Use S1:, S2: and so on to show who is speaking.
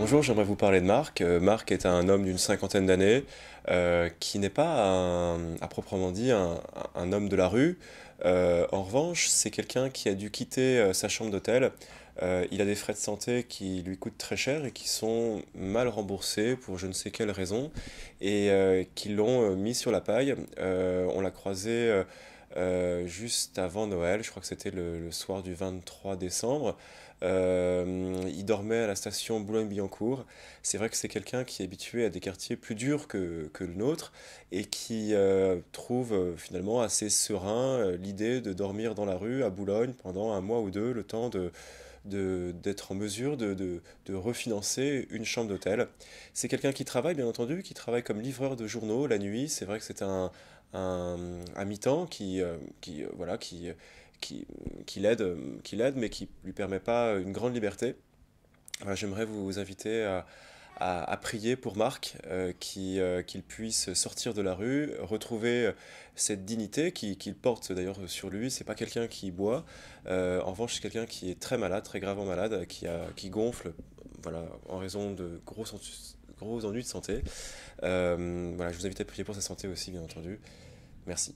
S1: Bonjour, j'aimerais vous parler de Marc. Euh, Marc est un homme d'une cinquantaine d'années euh, qui n'est pas, à proprement dit, un, homme de la rue, euh, en revanche, c'est quelqu'un qui a dû quitter euh, sa chambre d'hôtel. Euh, il a des frais de santé qui lui coûtent très cher et qui sont mal remboursés pour je ne sais quelle raison et qui l'ont mis sur la paille. on l'a croisé juste avant Noël, je crois que c'était le, soir du 23 décembre. il dormait à la station Boulogne-Billancourt. C'est vrai que c'est quelqu'un qui est habitué à des quartiers plus durs que, le nôtre et qui trouve finalement assez serein de dormir dans la rue à Boulogne pendant un mois ou deux, le temps de d'être en mesure de, refinancer une chambre d'hôtel. C'est quelqu'un qui travaille, bien entendu, qui travaille comme livreur de journaux la nuit. C'est vrai que c'est un, un, mi-temps qui, euh, qui, euh, voilà, qui, euh, qui, qui l'aide, qui l'aide, mais qui lui permet pas une grande liberté. J'aimerais vous inviter à, à, prier pour Marc, euh, euh, qu'il puisse sortir de la rue, retrouver euh, cette dignité qu'il porte d'ailleurs sur lui. C'est pas quelqu'un qui boit. en revanche, c'est quelqu'un qui est très malade, très gravement malade, qui, a, qui gonfle voilà, en raison de gros, gros ennuis de santé. voilà, je vous invite à prier pour sa santé aussi, bien entendu. Merci.